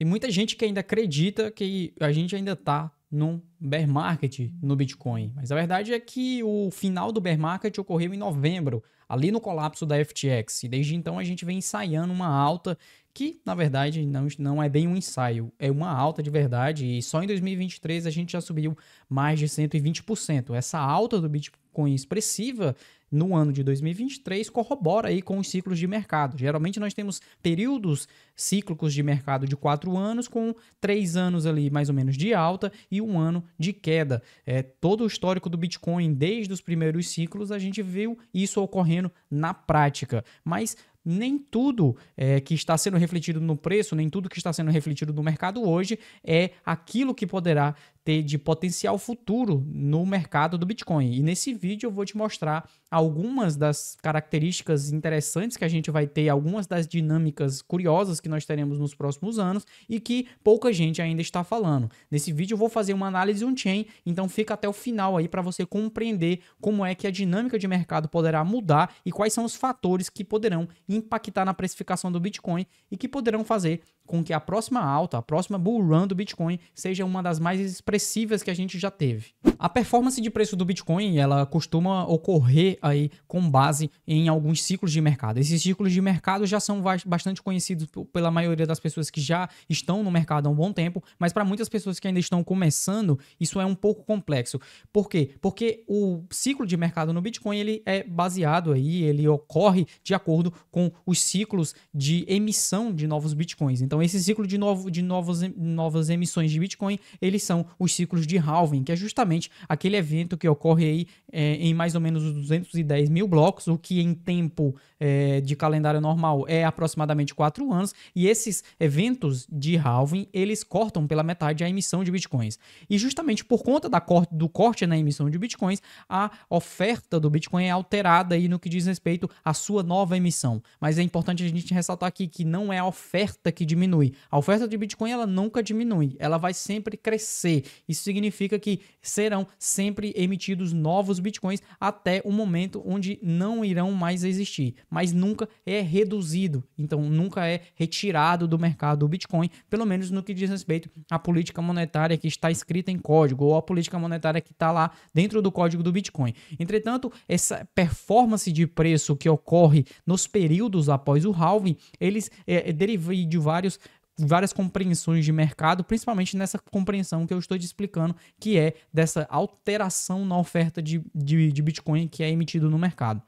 E muita gente que ainda acredita que a gente ainda está num bear market no Bitcoin. Mas a verdade é que o final do bear market ocorreu em novembro, ali no colapso da FTX. E desde então a gente vem ensaiando uma alta que, na verdade, não, não é bem um ensaio, é uma alta de verdade. E só em 2023 a gente já subiu mais de 120%. Essa alta do Bitcoin expressiva no ano de 2023 corrobora aí com os ciclos de mercado. Geralmente nós temos períodos cíclicos de mercado de quatro anos, com três anos ali mais ou menos de alta e um ano de queda. É, todo o histórico do Bitcoin, desde os primeiros ciclos, a gente viu isso ocorrendo na prática. Mas nem tudo é, que está sendo refletido no preço, nem tudo que está sendo refletido no mercado hoje é aquilo que poderá ter de potencial futuro no mercado do Bitcoin. E nesse vídeo eu vou te mostrar algumas das características interessantes que a gente vai ter, algumas das dinâmicas curiosas que nós teremos nos próximos anos e que pouca gente ainda está falando. Nesse vídeo eu vou fazer uma análise on-chain, então fica até o final aí para você compreender como é que a dinâmica de mercado poderá mudar e quais são os fatores que poderão impactar na precificação do Bitcoin e que poderão fazer com que a próxima alta, a próxima bull run do Bitcoin seja uma das mais expressivas que a gente já teve. A performance de preço do Bitcoin, ela costuma ocorrer aí com base em alguns ciclos de mercado. Esses ciclos de mercado já são bastante conhecidos pela maioria das pessoas que já estão no mercado há um bom tempo, mas para muitas pessoas que ainda estão começando, isso é um pouco complexo. Por quê? Porque o ciclo de mercado no Bitcoin, ele é baseado aí, ele ocorre de acordo com os ciclos de emissão de novos Bitcoins. Então então esse ciclo de, novo, de novas novas emissões de Bitcoin, eles são os ciclos de halving, que é justamente aquele evento que ocorre aí é, em mais ou menos 210 mil blocos, o que em tempo é, de calendário normal é aproximadamente 4 anos, e esses eventos de halving, eles cortam pela metade a emissão de Bitcoins. E justamente por conta da do corte na emissão de Bitcoins, a oferta do Bitcoin é alterada aí no que diz respeito à sua nova emissão. Mas é importante a gente ressaltar aqui que não é a oferta que diminui diminui. A oferta de Bitcoin ela nunca diminui, ela vai sempre crescer. Isso significa que serão sempre emitidos novos Bitcoins até o momento onde não irão mais existir, mas nunca é reduzido, então nunca é retirado do mercado o Bitcoin, pelo menos no que diz respeito à política monetária que está escrita em código ou à política monetária que está lá dentro do código do Bitcoin. Entretanto, essa performance de preço que ocorre nos períodos após o halving, eles é, de vários várias compreensões de mercado, principalmente nessa compreensão que eu estou te explicando, que é dessa alteração na oferta de, de, de Bitcoin que é emitido no mercado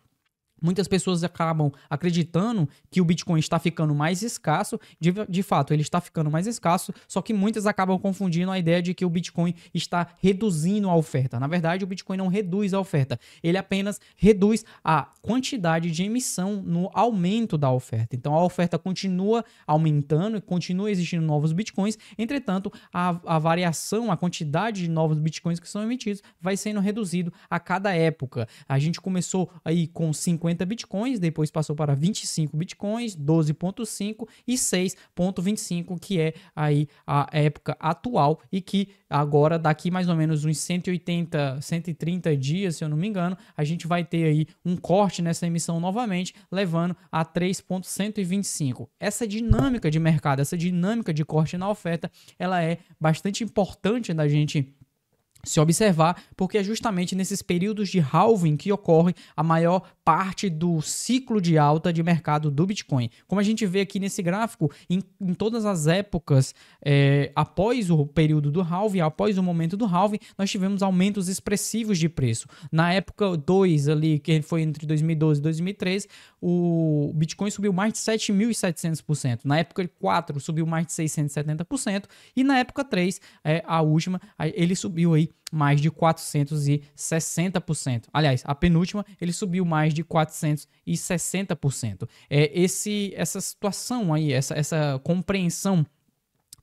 muitas pessoas acabam acreditando que o Bitcoin está ficando mais escasso. De, de fato, ele está ficando mais escasso, só que muitas acabam confundindo a ideia de que o Bitcoin está reduzindo a oferta. Na verdade, o Bitcoin não reduz a oferta, ele apenas reduz a quantidade de emissão no aumento da oferta. Então, a oferta continua aumentando e continua existindo novos Bitcoins, entretanto, a, a variação, a quantidade de novos Bitcoins que são emitidos vai sendo reduzido a cada época. A gente começou aí com 50 50 bitcoins, depois passou para 25 bitcoins, 12.5 e 6.25, que é aí a época atual e que agora daqui mais ou menos uns 180, 130 dias, se eu não me engano, a gente vai ter aí um corte nessa emissão novamente, levando a 3.125. Essa dinâmica de mercado, essa dinâmica de corte na oferta, ela é bastante importante da gente se observar, porque é justamente nesses períodos de halving que ocorre a maior parte do ciclo de alta de mercado do Bitcoin. Como a gente vê aqui nesse gráfico, em, em todas as épocas, é, após o período do halving, após o momento do halving, nós tivemos aumentos expressivos de preço. Na época 2 ali, que foi entre 2012 e 2013, o Bitcoin subiu mais de 7.700%. Na época 4, subiu mais de 670%. E na época 3, é, a última, ele subiu aí mais de 460%. Aliás, a penúltima ele subiu mais de 460%. É esse essa situação aí, essa, essa compreensão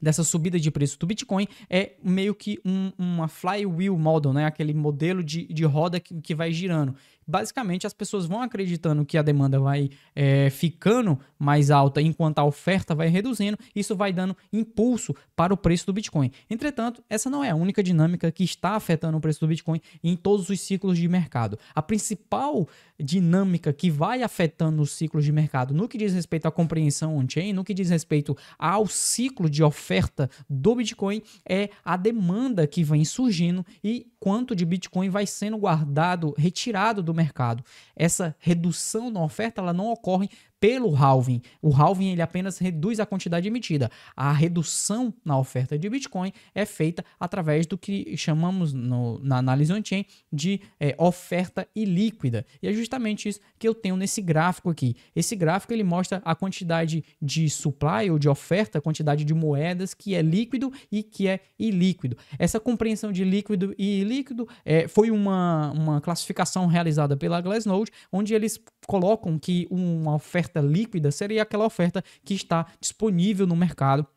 dessa subida de preço do Bitcoin é meio que um, uma flywheel model, né? aquele modelo de, de roda que, que vai girando. Basicamente, as pessoas vão acreditando que a demanda vai é, ficando mais alta enquanto a oferta vai reduzindo, isso vai dando impulso para o preço do Bitcoin. Entretanto, essa não é a única dinâmica que está afetando o preço do Bitcoin em todos os ciclos de mercado. A principal dinâmica que vai afetando os ciclos de mercado no que diz respeito à compreensão on-chain, no que diz respeito ao ciclo de oferta oferta do Bitcoin é a demanda que vem surgindo e quanto de Bitcoin vai sendo guardado, retirado do mercado. Essa redução na oferta ela não ocorre pelo halving. O halving ele apenas reduz a quantidade emitida. A redução na oferta de Bitcoin é feita através do que chamamos no, na análise on-chain de é, oferta ilíquida. E é justamente isso que eu tenho nesse gráfico aqui. Esse gráfico ele mostra a quantidade de supply ou de oferta, a quantidade de moedas que é líquido e que é ilíquido. Essa compreensão de líquido e ilíquido é, foi uma, uma classificação realizada pela Glassnode, onde eles colocam que uma oferta líquida seria aquela oferta que está disponível no mercado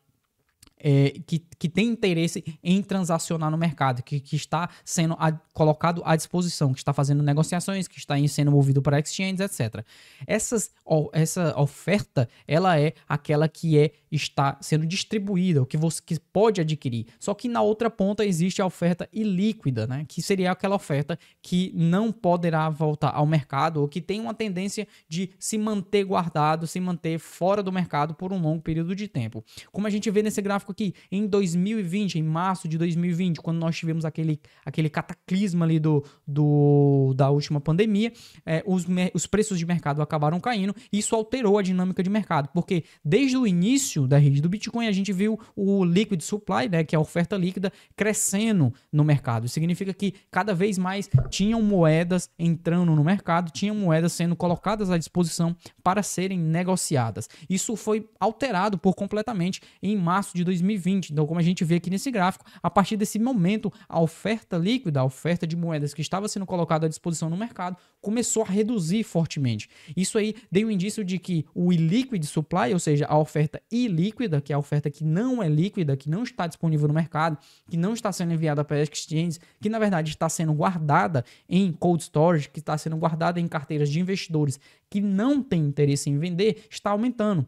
é, que, que tem interesse em transacionar no mercado, que, que está sendo colocado à disposição, que está fazendo negociações, que está sendo movido para exchanges, etc. Essas, essa oferta, ela é aquela que é está sendo distribuída, o que você que pode adquirir. Só que na outra ponta existe a oferta ilíquida, né? que seria aquela oferta que não poderá voltar ao mercado ou que tem uma tendência de se manter guardado, se manter fora do mercado por um longo período de tempo. Como a gente vê nesse gráfico que aqui, em 2020, em março de 2020, quando nós tivemos aquele, aquele cataclisma ali do, do, da última pandemia, é, os, os preços de mercado acabaram caindo e isso alterou a dinâmica de mercado, porque desde o início da rede do Bitcoin a gente viu o liquid supply, né, que é a oferta líquida, crescendo no mercado. significa que cada vez mais tinham moedas entrando no mercado, tinham moedas sendo colocadas à disposição para serem negociadas. Isso foi alterado por completamente em março de 2020. 2020. Então, como a gente vê aqui nesse gráfico, a partir desse momento, a oferta líquida, a oferta de moedas que estava sendo colocada à disposição no mercado, começou a reduzir fortemente. Isso aí deu um indício de que o illiquid supply, ou seja, a oferta ilíquida, que é a oferta que não é líquida, que não está disponível no mercado, que não está sendo enviada para exchanges, que na verdade está sendo guardada em cold storage, que está sendo guardada em carteiras de investidores que não têm interesse em vender, está aumentando.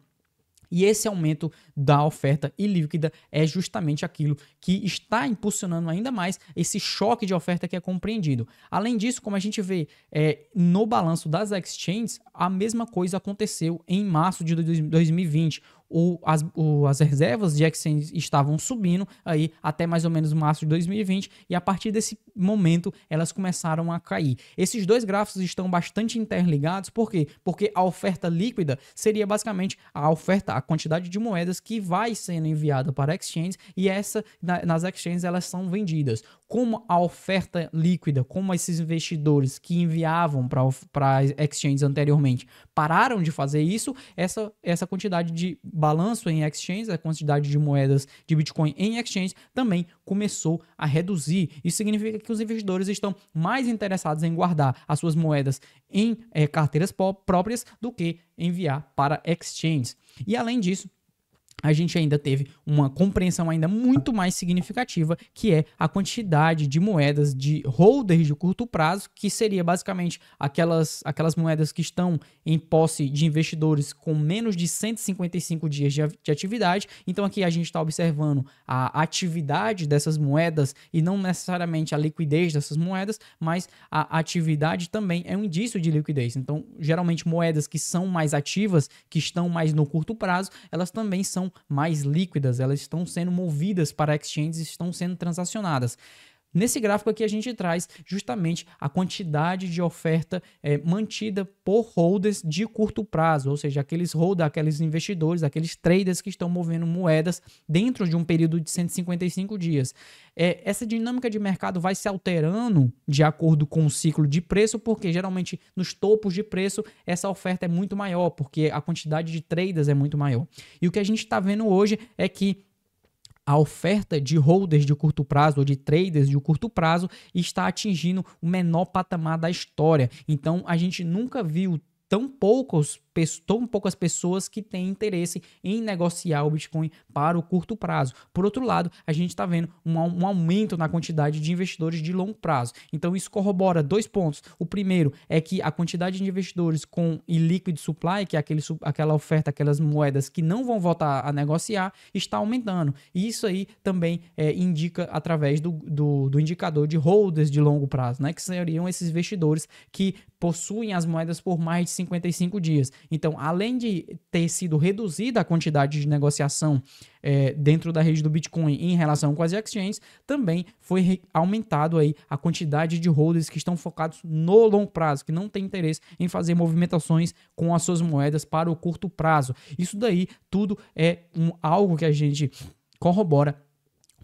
E esse aumento da oferta ilíquida é justamente aquilo que está impulsionando ainda mais esse choque de oferta que é compreendido. Além disso, como a gente vê é, no balanço das exchanges, a mesma coisa aconteceu em março de 2020 o, as, o, as reservas de exchange estavam subindo aí até mais ou menos março de 2020 e a partir desse momento elas começaram a cair. Esses dois gráficos estão bastante interligados, por quê? Porque a oferta líquida seria basicamente a oferta, a quantidade de moedas que vai sendo enviada para exchanges e essa nas exchanges elas são vendidas. Como a oferta líquida, como esses investidores que enviavam para exchanges anteriormente pararam de fazer isso, essa, essa quantidade de balanço em exchange, a quantidade de moedas de Bitcoin em exchange também começou a reduzir. Isso significa que os investidores estão mais interessados em guardar as suas moedas em é, carteiras próprias do que enviar para exchanges. E além disso, a gente ainda teve uma compreensão ainda muito mais significativa, que é a quantidade de moedas de holders de curto prazo, que seria basicamente aquelas, aquelas moedas que estão em posse de investidores com menos de 155 dias de, de atividade. Então aqui a gente está observando a atividade dessas moedas e não necessariamente a liquidez dessas moedas, mas a atividade também é um indício de liquidez. Então, geralmente moedas que são mais ativas, que estão mais no curto prazo, elas também são mais líquidas, elas estão sendo movidas para exchanges, estão sendo transacionadas. Nesse gráfico aqui a gente traz justamente a quantidade de oferta é, mantida por holders de curto prazo, ou seja, aqueles holders, aqueles investidores, aqueles traders que estão movendo moedas dentro de um período de 155 dias. É, essa dinâmica de mercado vai se alterando de acordo com o ciclo de preço, porque geralmente nos topos de preço essa oferta é muito maior, porque a quantidade de traders é muito maior. E o que a gente está vendo hoje é que a oferta de holders de curto prazo ou de traders de curto prazo está atingindo o menor patamar da história. Então a gente nunca viu tão poucos pouco as pessoas que têm interesse em negociar o Bitcoin para o curto prazo. Por outro lado, a gente está vendo um, um, aumento na quantidade de investidores de longo prazo. Então, isso corrobora dois pontos. O primeiro é que a quantidade de investidores com illiquid supply, que é aquele, aquela oferta, aquelas moedas que não vão voltar a negociar, está aumentando. E isso aí também é, indica através do, do, do indicador de holders de longo prazo, né? que seriam esses investidores que possuem as moedas por mais de 55 dias. Então, além de ter sido reduzida a quantidade de negociação é, dentro da rede do Bitcoin em relação com as exchanges, também foi aumentado aí a quantidade de holders que estão focados no longo prazo, que não tem interesse em fazer movimentações com as suas moedas para o curto prazo. Isso daí tudo é um, algo que a gente corrobora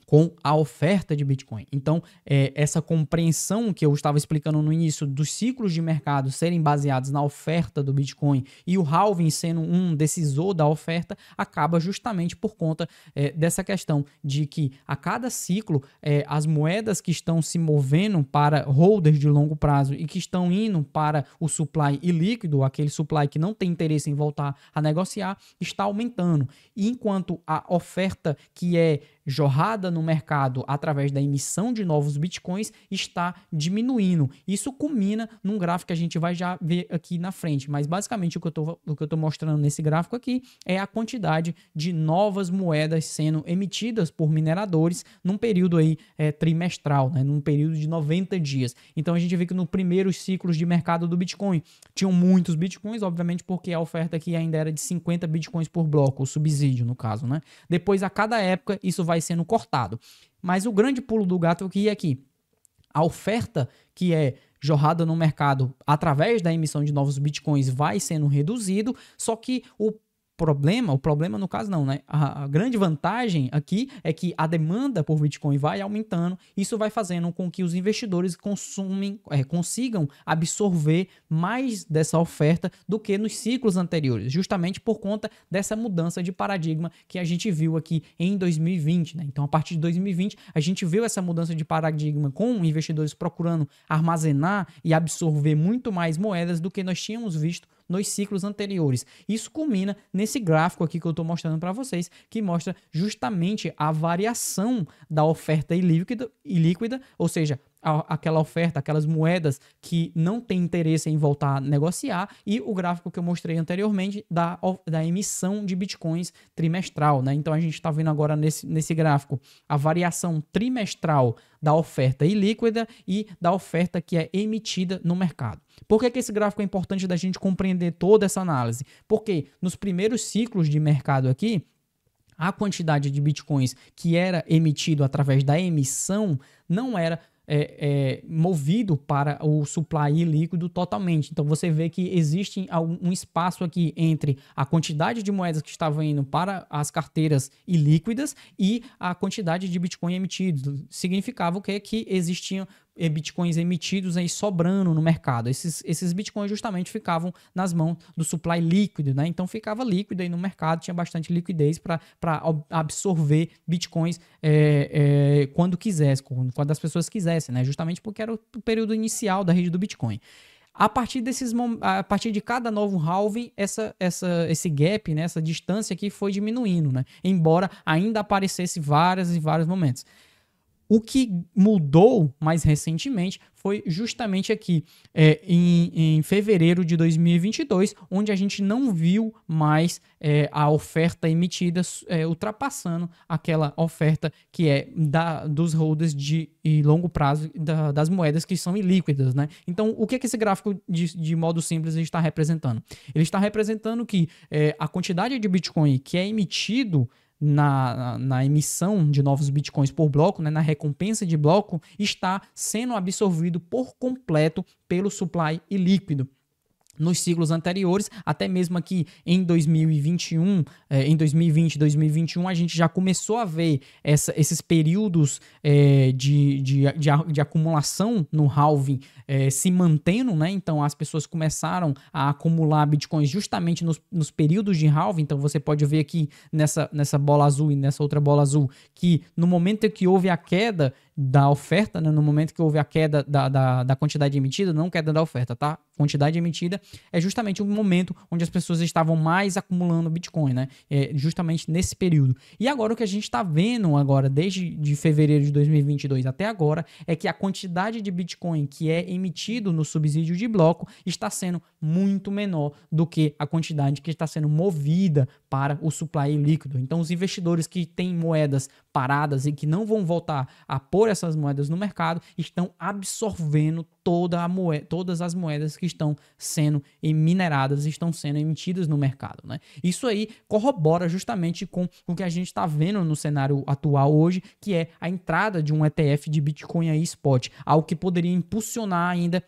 com a oferta de Bitcoin. Então, é, essa compreensão que eu estava explicando no início dos ciclos de mercado serem baseados na oferta do Bitcoin e o halving sendo um decisor da oferta, acaba justamente por conta é, dessa questão de que a cada ciclo é, as moedas que estão se movendo para holders de longo prazo e que estão indo para o supply ilíquido, aquele supply que não tem interesse em voltar a negociar, está aumentando. E enquanto a oferta que é jorrada no mercado através da emissão de novos bitcoins está diminuindo. Isso culmina num gráfico que a gente vai já ver aqui na frente, mas basicamente o que eu estou mostrando nesse gráfico aqui é a quantidade de novas moedas sendo emitidas por mineradores num período aí é, trimestral, né, num período de 90 dias. Então a gente vê que no primeiros ciclos de mercado do Bitcoin tinham muitos bitcoins, obviamente porque a oferta aqui ainda era de 50 bitcoins por bloco, o subsídio no caso, né? Depois a cada época isso vai vai sendo cortado. Mas o grande pulo do gato aqui é que a oferta que é jorrada no mercado através da emissão de novos bitcoins vai sendo reduzido, só que o problema, o problema no caso não, né? A, a, grande vantagem aqui é que a demanda por Bitcoin vai aumentando, isso vai fazendo com que os investidores consumem, é, consigam absorver mais dessa oferta do que nos ciclos anteriores, justamente por conta dessa mudança de paradigma que a gente viu aqui em 2020, né? Então, a partir de 2020, a gente viu essa mudança de paradigma com investidores procurando armazenar e absorver muito mais moedas do que nós tínhamos visto nos ciclos anteriores. Isso culmina nesse gráfico aqui que eu estou mostrando para vocês, que mostra justamente a variação da oferta ilíquida, ilíquida ou seja, aquela oferta, aquelas moedas que não tem interesse em voltar a negociar e o gráfico que eu mostrei anteriormente da, da emissão de bitcoins trimestral, né? Então a gente está vendo agora nesse, nesse gráfico a variação trimestral da oferta ilíquida e da oferta que é emitida no mercado. Por que, que esse gráfico é importante da gente compreender toda essa análise? Porque nos primeiros ciclos de mercado aqui, a quantidade de bitcoins que era emitido através da emissão não era é, é, movido para o supply líquido totalmente. Então você vê que existe um espaço aqui entre a quantidade de moedas que estavam indo para as carteiras ilíquidas e a quantidade de Bitcoin emitido. Significava o que? Que existiam eh, bitcoins emitidos aí sobrando no mercado. Esses, esses bitcoins justamente ficavam nas mãos do supply líquido, né? Então ficava líquido aí no mercado, tinha bastante liquidez para absorver bitcoins é, é, quando quisesse, quando, quando as pessoas quisessem, né? Justamente porque era o período inicial da rede do Bitcoin. A partir desses a partir de cada novo halving, essa, essa, esse gap, né, essa distância aqui foi diminuindo, né? Embora ainda aparecesse vários e vários momentos. O que mudou mais recentemente foi justamente aqui, é, em, em, fevereiro de 2022, onde a gente não viu mais é, a oferta emitida é, ultrapassando aquela oferta que é da, dos holders de longo prazo da, das moedas que são ilíquidas. Né? Então, o que, é que esse gráfico, de, de modo simples, está representando? Ele está representando que é, a quantidade de Bitcoin que é emitido na, na emissão de novos bitcoins por bloco, né, na recompensa de bloco, está sendo absorvido por completo pelo supply ilíquido nos ciclos anteriores, até mesmo aqui em 2021, eh, em 2020, 2021, a gente já começou a ver essa, esses períodos eh, de, de, de, de, acumulação no halving eh, se mantendo, né? Então as pessoas começaram a acumular bitcoins justamente nos, nos períodos de halving. Então você pode ver aqui nessa, nessa bola azul e nessa outra bola azul que no momento que houve a queda da oferta, né? no momento que houve a queda da, da, da, quantidade emitida, não queda da oferta, tá? Quantidade emitida é justamente o momento onde as pessoas estavam mais acumulando Bitcoin, né? É justamente nesse período. E agora o que a gente está vendo agora, desde de fevereiro de 2022 até agora, é que a quantidade de Bitcoin que é emitido no subsídio de bloco está sendo muito menor do que a quantidade que está sendo movida para o supply líquido. Então, os investidores que têm moedas paradas e que não vão voltar a pôr essas moedas no mercado estão absorvendo toda a moeda, todas as moedas que estão sendo mineradas, estão sendo emitidas no mercado. Né? Isso aí corrobora justamente com o que a gente está vendo no cenário atual hoje, que é a entrada de um ETF de Bitcoin aí spot, algo que poderia impulsionar ainda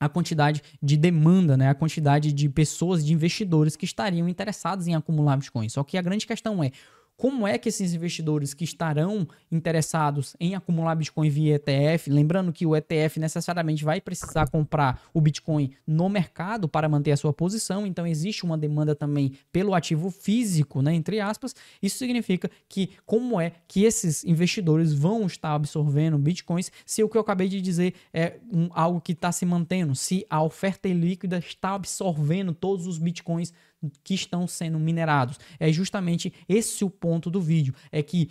a quantidade de demanda, né? a quantidade de pessoas, de investidores que estariam interessados em acumular Bitcoin. Só que a grande questão é como é que esses investidores que estarão interessados em acumular Bitcoin via ETF, lembrando que o ETF necessariamente vai precisar comprar o Bitcoin no mercado para manter a sua posição, então existe uma demanda também pelo ativo físico, né, entre aspas. Isso significa que como é que esses investidores vão estar absorvendo Bitcoins se o que eu acabei de dizer é um, algo que está se mantendo, se a oferta líquida está absorvendo todos os Bitcoins que estão sendo minerados. É justamente esse o ponto do vídeo. É que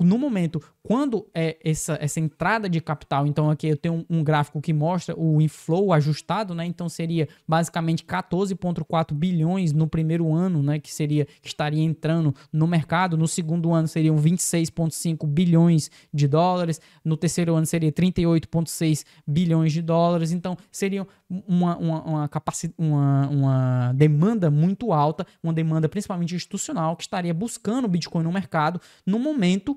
no momento, quando é essa, essa entrada de capital, então aqui eu tenho um, um gráfico que mostra o inflow ajustado, né? Então seria basicamente 14,4 bilhões no primeiro ano, né? Que seria que estaria entrando no mercado. No segundo ano seriam 26,5 bilhões de dólares. No terceiro ano seria 38,6 bilhões de dólares. Então seria uma, uma, uma, capaci uma, uma demanda muito alta, uma demanda principalmente institucional que estaria buscando o Bitcoin no mercado no momento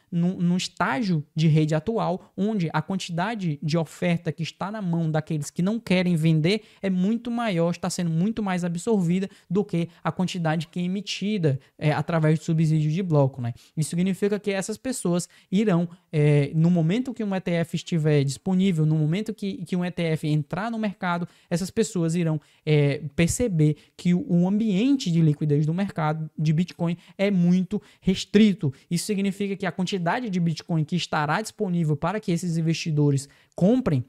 num, estágio de rede atual onde a quantidade de oferta que está na mão daqueles que não querem vender é muito maior, está sendo muito mais absorvida do que a quantidade que é emitida é, através de subsídio de bloco. Né? Isso significa que essas pessoas irão, é, no momento que um ETF estiver disponível, no momento que, que um ETF entrar no mercado, essas pessoas irão é, perceber que o, o ambiente de liquidez do mercado de Bitcoin é muito restrito. Isso significa que a quantidade quantidade de Bitcoin que estará disponível para que esses investidores comprem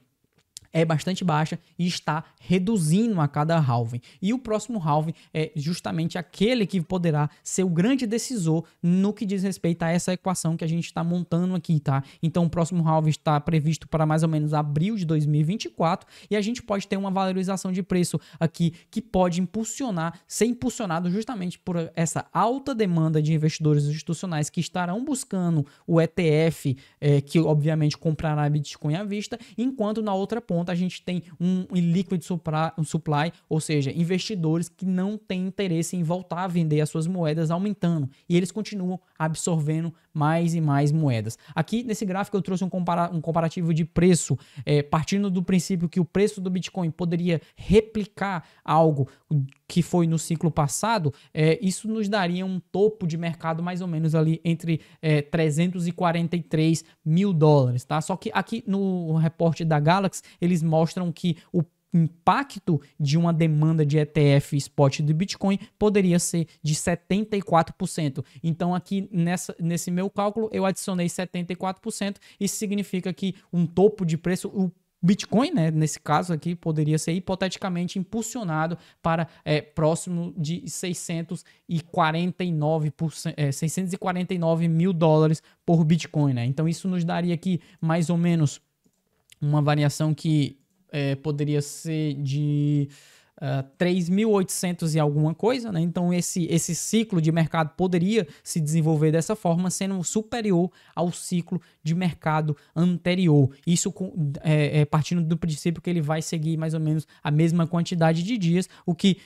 é bastante baixa e está reduzindo a cada halving. E o próximo halving é justamente aquele que poderá ser o grande decisor no que diz respeito a essa equação que a gente está montando aqui, tá? Então o próximo halving está previsto para mais ou menos abril de 2024 e a gente pode ter uma valorização de preço aqui que pode impulsionar, ser impulsionado justamente por essa alta demanda de investidores institucionais que estarão buscando o ETF, é, eh, que obviamente comprará Bitcoin à vista, enquanto na outra ponta conta, a gente tem um illiquid supply, supply, ou seja, investidores que não têm interesse em voltar a vender as suas moedas aumentando e eles continuam absorvendo mais e mais moedas. Aqui nesse gráfico eu trouxe um, compara um comparativo de preço, é, partindo do princípio que o preço do Bitcoin poderia replicar algo que foi no ciclo passado, é, isso nos daria um topo de mercado mais ou menos ali entre é, 343 mil dólares, tá? Só que aqui no reporte da Galaxy ele eles mostram que o impacto de uma demanda de ETF spot de Bitcoin poderia ser de 74%. Então aqui nessa, nesse meu cálculo eu adicionei 74%, isso significa que um topo de preço, o Bitcoin, né, nesse caso aqui, poderia ser hipoteticamente impulsionado para é, próximo de 649, é, 649 mil dólares por Bitcoin. Né? Então isso nos daria aqui mais ou menos uma variação que é, poderia ser de uh, ah, 3.800 e alguma coisa, né? Então esse, esse ciclo de mercado poderia se desenvolver dessa forma, sendo superior ao ciclo de mercado anterior. Isso com, é, é, partindo do princípio que ele vai seguir mais ou menos a mesma quantidade de dias, o que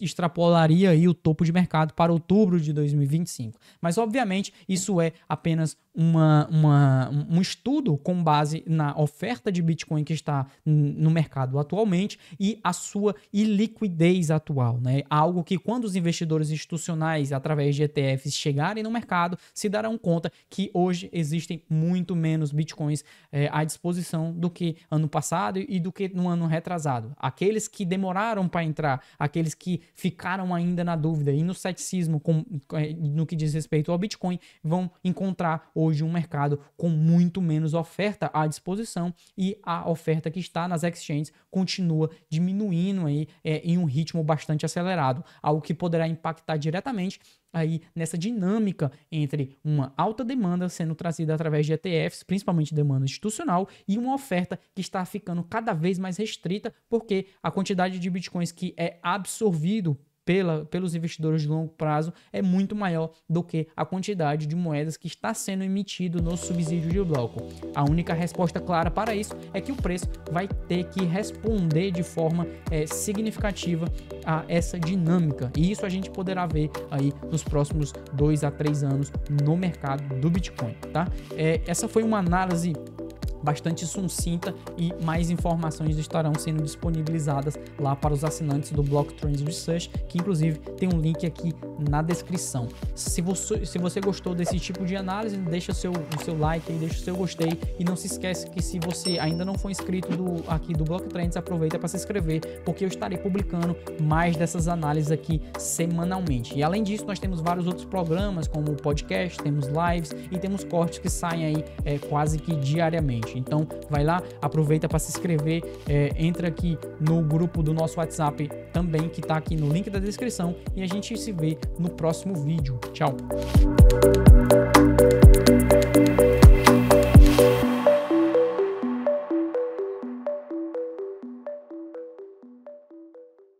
extrapolaria aí o topo de mercado para outubro de 2025. Mas obviamente isso é apenas uma, uma, um estudo com base na oferta de Bitcoin que está no mercado atualmente e a sua iliquidez atual, né? Algo que quando os investidores institucionais através de ETFs chegarem no mercado se darão conta que hoje existem muito menos Bitcoins é, à disposição do que ano passado e do que no ano retrasado. Aqueles que demoraram para entrar, aqueles que ficaram ainda na dúvida e no ceticismo com, é, no que diz respeito ao Bitcoin vão encontrar hoje um mercado com muito menos oferta à disposição e a oferta que está nas exchanges continua diminuindo aí é, em um ritmo bastante acelerado, algo que poderá impactar diretamente aí nessa dinâmica entre uma alta demanda sendo trazida através de ETFs, principalmente demanda institucional, e uma oferta que está ficando cada vez mais restrita, porque a quantidade de bitcoins que é absorvido pela, pelos investidores de longo prazo é muito maior do que a quantidade de moedas que está sendo emitido no subsídio de bloco. A única resposta clara para isso é que o preço vai ter que responder de forma é, significativa a essa dinâmica. E isso a gente poderá ver aí nos próximos dois a três anos no mercado do Bitcoin, tá? É, essa foi uma análise bastante sucinta e mais informações estarão sendo disponibilizadas lá para os assinantes do Block Trends Research, que inclusive tem um link aqui na descrição. Se você, se você gostou desse tipo de análise, deixa o seu, o seu like aí, deixa o seu gostei e não se esquece que se você ainda não for inscrito do, aqui do Block Trends, aproveita para se inscrever, porque eu estarei publicando mais dessas análises aqui semanalmente. E além disso, nós temos vários outros programas, como o podcast, temos lives e temos cortes que saem aí é, quase que diariamente. Então, vai lá, aproveita para se inscrever, é, entra aqui no grupo do nosso WhatsApp também, que está aqui no link da descrição, e a gente se vê no próximo vídeo. Tchau!